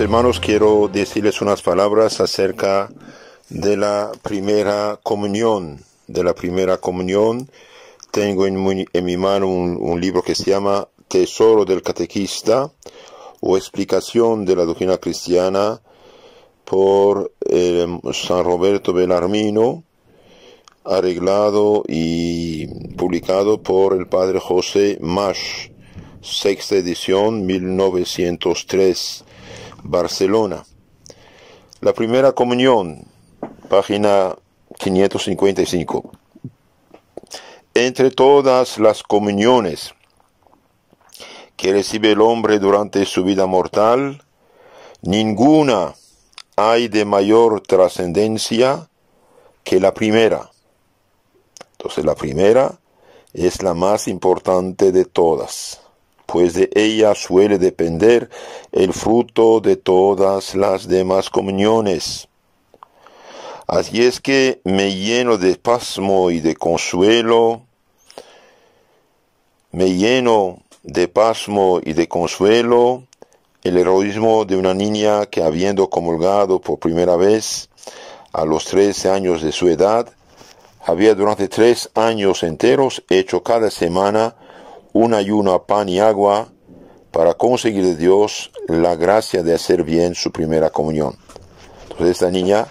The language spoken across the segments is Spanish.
hermanos, quiero decirles unas palabras acerca de la primera comunión. De la primera comunión tengo en mi, mano un, libro que se llama Tesoro del Catequista o Explicación de la Doctrina Cristiana por eh, San Roberto Belarmino, arreglado y publicado por el padre José Mash, sexta edición 1903. Barcelona. La primera comunión, página 555. Entre todas las comuniones que recibe el hombre durante su vida mortal, ninguna hay de mayor trascendencia que la primera. Entonces la primera es la más importante de todas pues de ella suele depender el fruto de todas las demás comuniones. Así es que me lleno de pasmo y de consuelo, me lleno de pasmo y de consuelo el heroísmo de una niña que habiendo comulgado por primera vez a los 13 años de su edad, había durante tres años enteros hecho cada semana un ayuno a pan y agua para conseguir de Dios la gracia de hacer bien su primera comunión. Entonces esta niña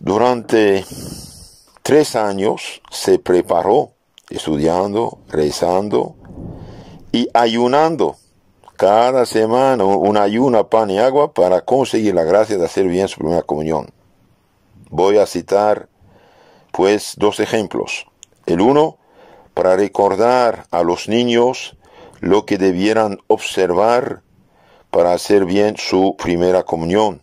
durante tres años se preparó estudiando, rezando y ayunando cada semana un ayuno a pan y agua para conseguir la gracia de hacer bien su primera comunión. Voy a citar pues dos ejemplos. El uno, para recordar a los niños lo que debieran observar para hacer bien su primera comunión,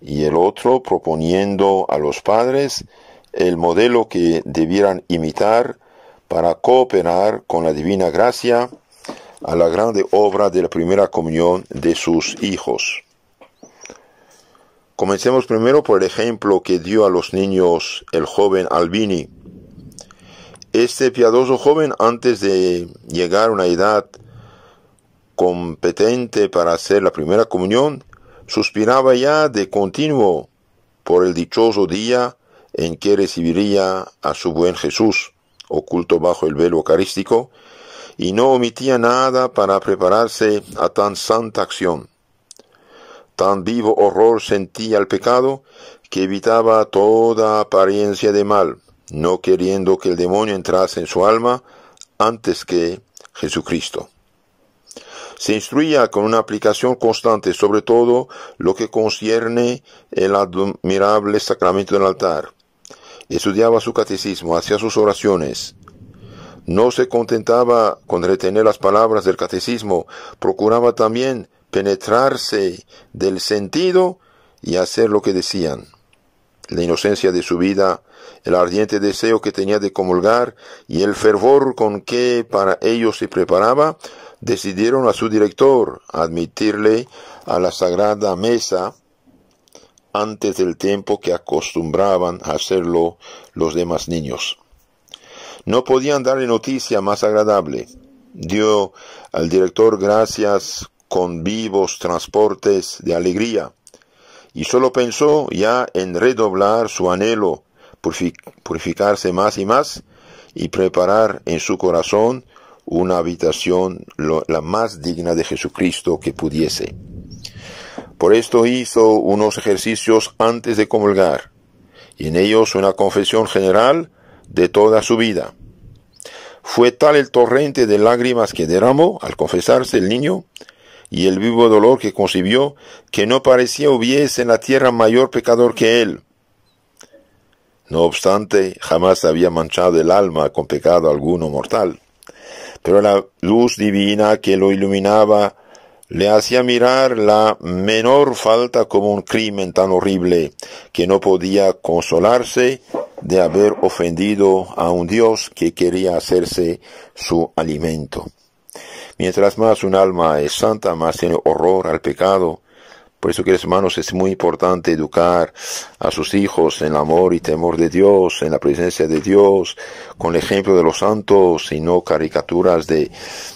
y el otro proponiendo a los padres el modelo que debieran imitar para cooperar con la divina gracia a la grande obra de la primera comunión de sus hijos. Comencemos primero por el ejemplo que dio a los niños el joven Albini este piadoso joven, antes de llegar a una edad competente para hacer la primera comunión, suspiraba ya de continuo por el dichoso día en que recibiría a su buen Jesús, oculto bajo el velo eucarístico, y no omitía nada para prepararse a tan santa acción. Tan vivo horror sentía el pecado que evitaba toda apariencia de mal, no queriendo que el demonio entrase en su alma antes que Jesucristo. Se instruía con una aplicación constante sobre todo lo que concierne el admirable sacramento del altar. Estudiaba su catecismo, hacía sus oraciones. No se contentaba con retener las palabras del catecismo, procuraba también penetrarse del sentido y hacer lo que decían la inocencia de su vida, el ardiente deseo que tenía de comulgar y el fervor con que para ello se preparaba, decidieron a su director admitirle a la sagrada mesa antes del tiempo que acostumbraban a hacerlo los demás niños. No podían darle noticia más agradable. Dio al director gracias con vivos transportes de alegría y solo pensó ya en redoblar su anhelo, por purificarse más y más y preparar en su corazón una habitación la más digna de Jesucristo que pudiese. Por esto hizo unos ejercicios antes de comulgar, y en ellos una confesión general de toda su vida. Fue tal el torrente de lágrimas que derramó al confesarse el niño, y el vivo dolor que concibió, que no parecía hubiese en la tierra mayor pecador que él. No obstante, jamás había manchado el alma con pecado alguno mortal. Pero la luz divina que lo iluminaba le hacía mirar la menor falta como un crimen tan horrible que no podía consolarse de haber ofendido a un Dios que quería hacerse su alimento. Mientras más un alma es santa, más tiene horror al pecado. Por eso, queridos hermanos, es muy importante educar a sus hijos en el amor y temor de Dios, en la presencia de Dios, con el ejemplo de los santos y no caricaturas de,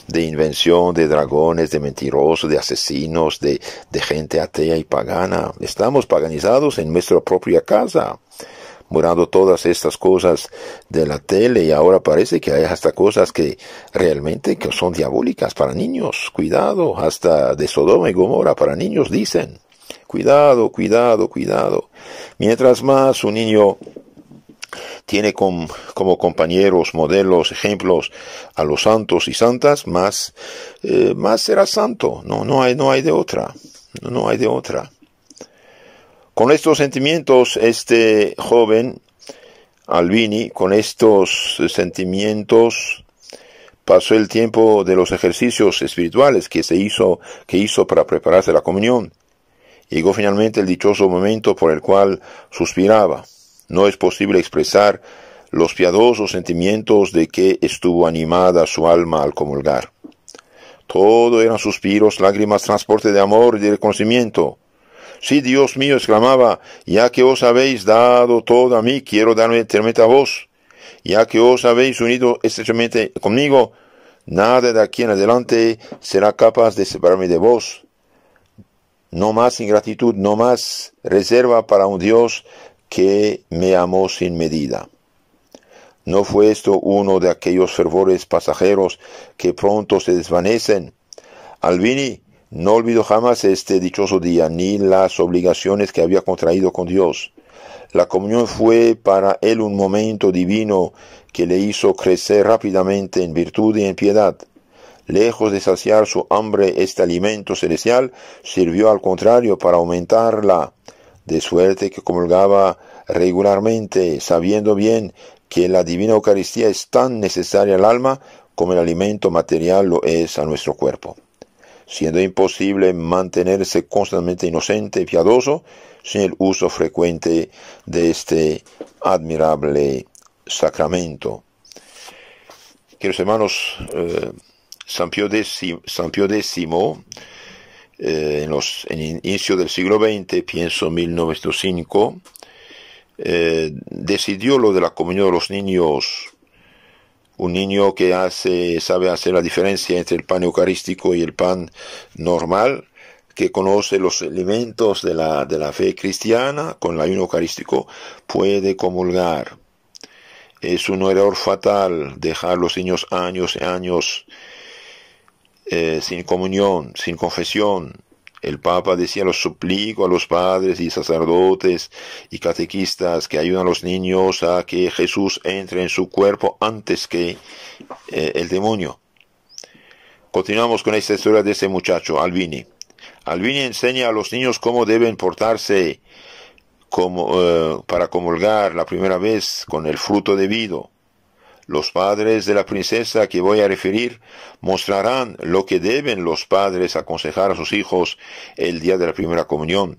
de invención, de dragones, de mentirosos, de asesinos, de, de gente atea y pagana. Estamos paganizados en nuestra propia casa murando todas estas cosas de la tele y ahora parece que hay hasta cosas que realmente que son diabólicas para niños. Cuidado, hasta de Sodoma y Gomorra para niños dicen. Cuidado, cuidado, cuidado. Mientras más un niño tiene como compañeros, modelos, ejemplos a los santos y santas, más, eh, más será santo. No, no, hay, no hay de otra. No hay de otra. Con estos sentimientos, este joven Albini, con estos eh, sentimientos, pasó el tiempo de los ejercicios espirituales que se hizo, que hizo para prepararse la comunión. Llegó finalmente el dichoso momento por el cual suspiraba. No es posible expresar los piadosos sentimientos de que estuvo animada su alma al comulgar. Todo eran suspiros, lágrimas, transporte de amor y de reconocimiento Sí, Dios mío, exclamaba, ya que os habéis dado todo a mí, quiero darme eternamente a vos. Ya que os habéis unido estrechamente conmigo, nada de aquí en adelante será capaz de separarme de vos. No más ingratitud, no más reserva para un Dios que me amó sin medida. ¿No fue esto uno de aquellos fervores pasajeros que pronto se desvanecen? Albini, no olvido jamás este dichoso día, ni las obligaciones que había contraído con Dios. La comunión fue para él un momento divino que le hizo crecer rápidamente en virtud y en piedad. Lejos de saciar su hambre este alimento celestial, sirvió al contrario para aumentarla, de suerte que comulgaba regularmente, sabiendo bien que la divina Eucaristía es tan necesaria al alma como el alimento material lo es a nuestro cuerpo siendo imposible mantenerse constantemente inocente y piadoso sin el uso frecuente de este admirable sacramento. Queridos hermanos, eh, San Pío X, eh, en, los, en inicio del siglo XX, pienso 1905, eh, decidió lo de la comunión de los niños un niño que hace, sabe hacer la diferencia entre el pan eucarístico y el pan normal, que conoce los elementos de la, de la fe cristiana con el ayuno eucarístico, puede comulgar. Es un error fatal dejar los niños años y años eh, sin comunión, sin confesión, el Papa decía, los suplico a los padres y sacerdotes y catequistas que ayudan a los niños a que Jesús entre en su cuerpo antes que eh, el demonio. Continuamos con esta historia de ese muchacho, Albini. Albini enseña a los niños cómo deben portarse como, eh, para comulgar la primera vez con el fruto debido los padres de la princesa que voy a referir mostrarán lo que deben los padres aconsejar a sus hijos el día de la primera comunión.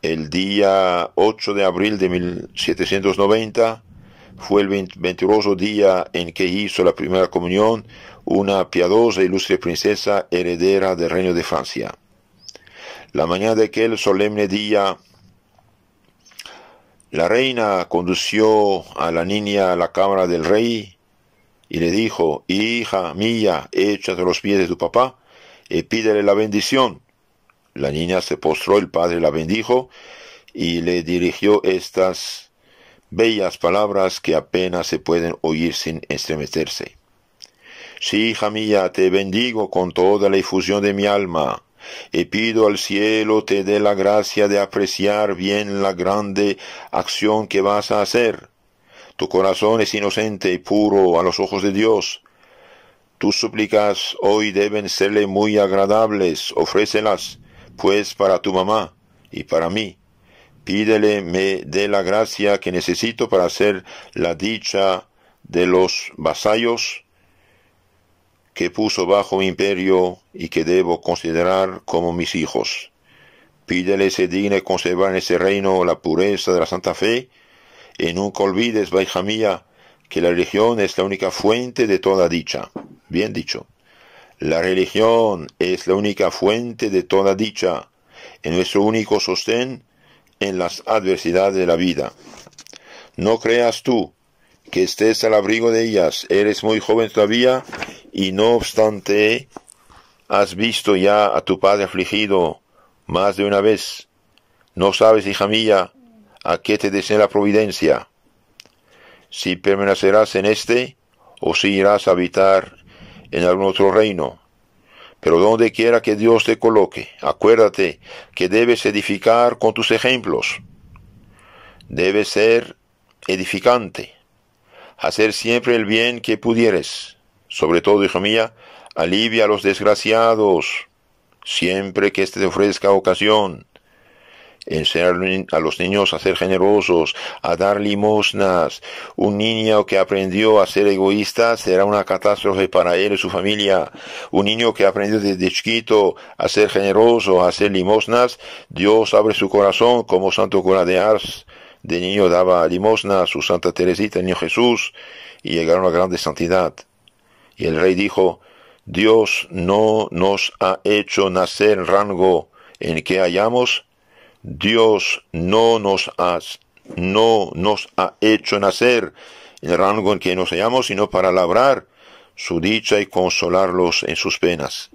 El día 8 de abril de 1790 fue el venturoso día en que hizo la primera comunión una piadosa e ilustre princesa heredera del reino de Francia. La mañana de aquel solemne día la reina condució a la niña a la cámara del rey y le dijo, Hija mía, échate los pies de tu papá y pídele la bendición. La niña se postró, el padre la bendijo y le dirigió estas bellas palabras que apenas se pueden oír sin estremecerse. Sí, hija mía, te bendigo con toda la efusión de mi alma y pido al cielo te dé la gracia de apreciar bien la grande acción que vas a hacer. Tu corazón es inocente y puro a los ojos de Dios. Tus súplicas hoy deben serle muy agradables, ofrécelas, pues para tu mamá y para mí. Pídele me dé la gracia que necesito para hacer la dicha de los vasallos que puso bajo mi imperio y que debo considerar como mis hijos. Pídele se digne conservar en ese reino la pureza de la Santa Fe, y nunca olvides, hija mía, que la religión es la única fuente de toda dicha. Bien dicho. La religión es la única fuente de toda dicha, en nuestro único sostén en las adversidades de la vida. No creas tú que estés al abrigo de ellas, eres muy joven todavía y no obstante has visto ya a tu padre afligido más de una vez. No sabes, hija mía, a qué te desea la providencia. Si permanecerás en este, o si irás a habitar en algún otro reino. Pero donde quiera que Dios te coloque, acuérdate que debes edificar con tus ejemplos. Debes ser edificante, hacer siempre el bien que pudieres sobre todo, hija mía, alivia a los desgraciados, siempre que éste te ofrezca ocasión. Enseñar a los niños a ser generosos, a dar limosnas. Un niño que aprendió a ser egoísta será una catástrofe para él y su familia. Un niño que aprendió desde chiquito a ser generoso, a hacer limosnas, Dios abre su corazón como Santo Cura de Ars. De niño daba limosnas, su Santa Teresita, niño Jesús, y llegaron a grande santidad. Y el rey dijo, Dios no nos ha hecho nacer rango en que hayamos, Dios no nos ha, no nos ha hecho nacer el rango en que nos hallamos, sino para labrar su dicha y consolarlos en sus penas.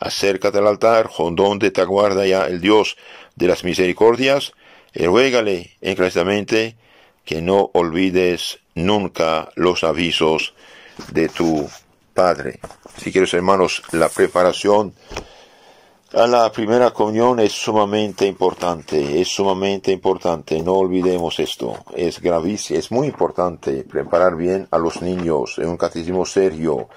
Acércate al altar, donde te aguarda ya el Dios de las misericordias, y ruégale encarecidamente que no olvides nunca los avisos de tu Padre. Si quieres, hermanos, la preparación a la primera comunión es sumamente importante, es sumamente importante, no olvidemos esto, es gravísimo, es muy importante preparar bien a los niños en un catecismo serio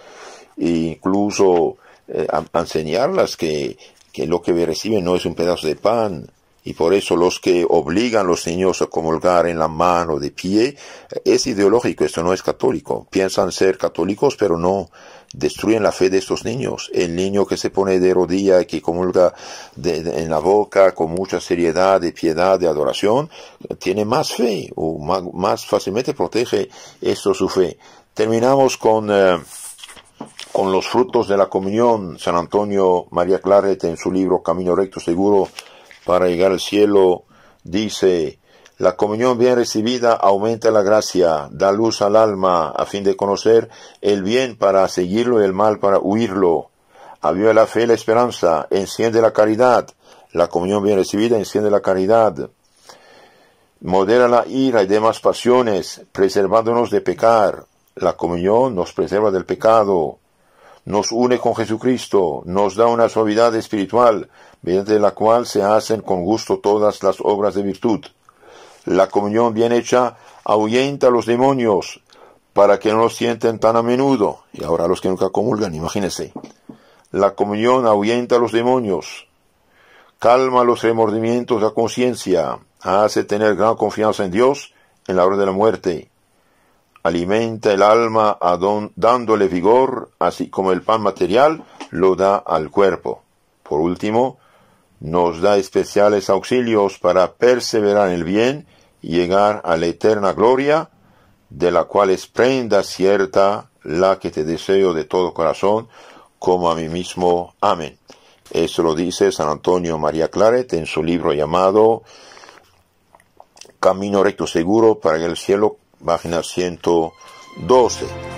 e incluso eh, enseñarles que, que, lo que reciben no es un pedazo de pan, y por eso los que obligan a los niños a comulgar en la mano de pie es ideológico, esto no es católico. Piensan ser católicos, pero no destruyen la fe de estos niños. El niño que se pone de rodilla y que comulga en la boca con mucha seriedad, de piedad, de adoración, tiene más fe o más, fácilmente protege eso, su fe. Terminamos con, eh, con los frutos de la comunión. San Antonio María Claret en su libro Camino Recto Seguro para llegar al cielo, dice, la comunión bien recibida aumenta la gracia, da luz al alma a fin de conocer el bien para seguirlo y el mal para huirlo. Aviva la fe y la esperanza, enciende la caridad. La comunión bien recibida enciende la caridad. Modera la ira y demás pasiones, preservándonos de pecar. La comunión nos preserva del pecado. Nos une con Jesucristo, nos da una suavidad espiritual, mediante la cual se hacen con gusto todas las obras de virtud. La comunión bien hecha ahuyenta a los demonios para que no los sienten tan a menudo. Y ahora los que nunca comulgan, imagínense. La comunión ahuyenta a los demonios, calma los remordimientos de la conciencia, hace tener gran confianza en Dios en la hora de la muerte. Alimenta el alma dándole vigor, así como el pan material lo da al cuerpo. Por último, nos da especiales auxilios para perseverar en el bien y llegar a la eterna gloria, de la cual es prenda cierta la que te deseo de todo corazón, como a mí mismo. Amén. Eso lo dice San Antonio María Claret en su libro llamado Camino recto seguro para el cielo, página 112.